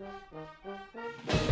Thank you.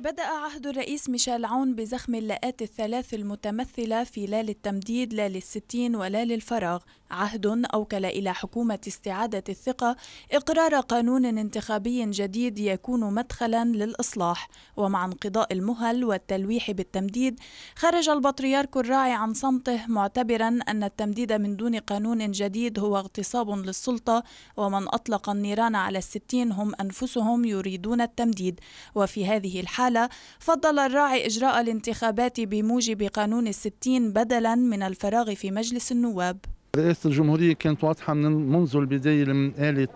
بدأ عهد الرئيس ميشيل عون بزخم اللاءات الثلاث المتمثلة في لا للتمديد لا للستين ولا للفراغ عهد أوكل إلى حكومة استعادة الثقة إقرار قانون انتخابي جديد يكون مدخلا للإصلاح ومع انقضاء المهل والتلويح بالتمديد خرج البطريرك الراعي عن صمته معتبرا أن التمديد من دون قانون جديد هو اغتصاب للسلطة ومن أطلق النيران على الستين هم أنفسهم يريدون التمديد وفي هذه الحالة العمالة فضل الراعي إجراء الانتخابات بموجب قانون الستين بدلا من الفراغ في مجلس النواب رئاسة الجمهورية كانت واضحة من منذ البداية من قالت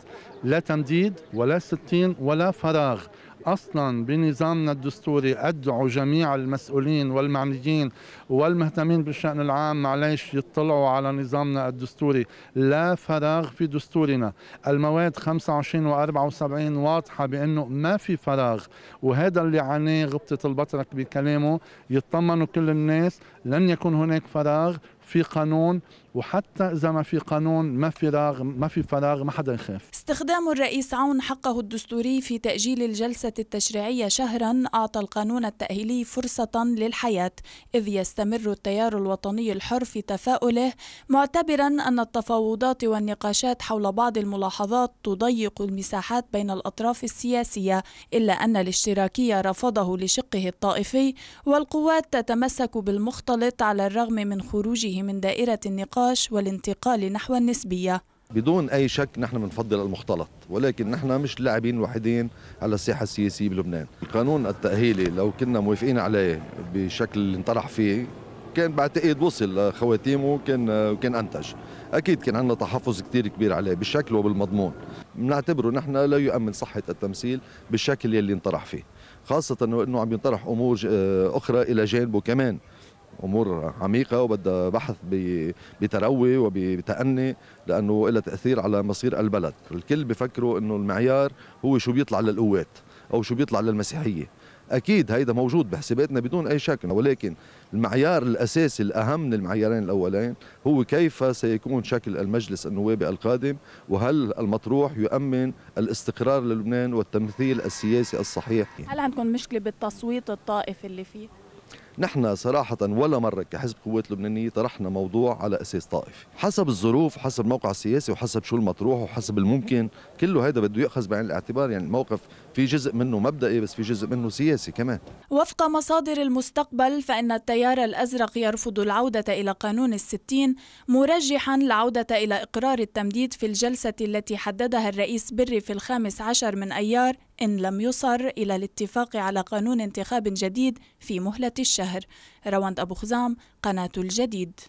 لا تمديد ولا ستين ولا فراغ اصلا بنظامنا الدستوري ادعو جميع المسؤولين والمعنيين والمهتمين بالشان العام معليش يطلعوا على نظامنا الدستوري لا فراغ في دستورنا المواد 25 و74 واضحه بانه ما في فراغ وهذا اللي عانيه غبطه البطرك بكلامه يطمنوا كل الناس لن يكون هناك فراغ في قانون وحتى اذا ما في قانون ما في فراغ ما في فراغ ما حدا يخاف استخدام الرئيس عون حقه الدستوري في تاجيل الجلسه التشريعيه شهرا اعطى القانون التاهيلي فرصه للحياه اذ يستمر التيار الوطني الحر في تفاؤله معتبرا ان التفاوضات والنقاشات حول بعض الملاحظات تضيق المساحات بين الاطراف السياسيه الا ان الاشتراكيه رفضه لشقه الطائفي والقوات تتمسك بالمختلط على الرغم من خروجه وخروجه من دائرة النقاش والانتقال نحو النسبية بدون أي شك نحن بنفضل المختلط ولكن نحن مش لاعبين وحيدين على الساحة السياسية بلبنان القانون التأهيلي لو كنا موافقين عليه بشكل اللي انطرح فيه كان بعتقد وصل خواتيمه كان وكان انتج اكيد كان عندنا تحفظ كثير كبير عليه بالشكل وبالمضمون بنعتبره نحن لا يؤمن صحه التمثيل بالشكل يلي انطرح فيه خاصه انه عم ينطرح امور آه، اخرى الى جانبه كمان امور عميقه وبدها بحث بتروي وبتأني لانه لها تاثير على مصير البلد، الكل بفكروا انه المعيار هو شو بيطلع للقوات او شو بيطلع للمسيحيه، اكيد هيدا موجود بحساباتنا بدون اي شك ولكن المعيار الاساسي الاهم من المعيارين الاولين هو كيف سيكون شكل المجلس النوابي القادم وهل المطروح يؤمن الاستقرار للبنان والتمثيل السياسي الصحيح هل عندكم مشكله بالتصويت الطائفي اللي فيه نحن صراحة ولا مرة كحزب قوات لبنانية طرحنا موضوع على أساس طائفي حسب الظروف حسب موقع السياسي وحسب شو المطروح وحسب الممكن كله هذا بده يأخذ بعين الاعتبار يعني الموقف في جزء منه مبدئي بس في جزء منه سياسي كمان وفق مصادر المستقبل فإن التيار الأزرق يرفض العودة إلى قانون الستين مرجحا العودة إلى إقرار التمديد في الجلسة التي حددها الرئيس بري في الخامس عشر من أيار إن لم يصر إلى الاتفاق على قانون انتخاب جديد في مهلة الشهر الشهر روند أبو خزام قناة الجديد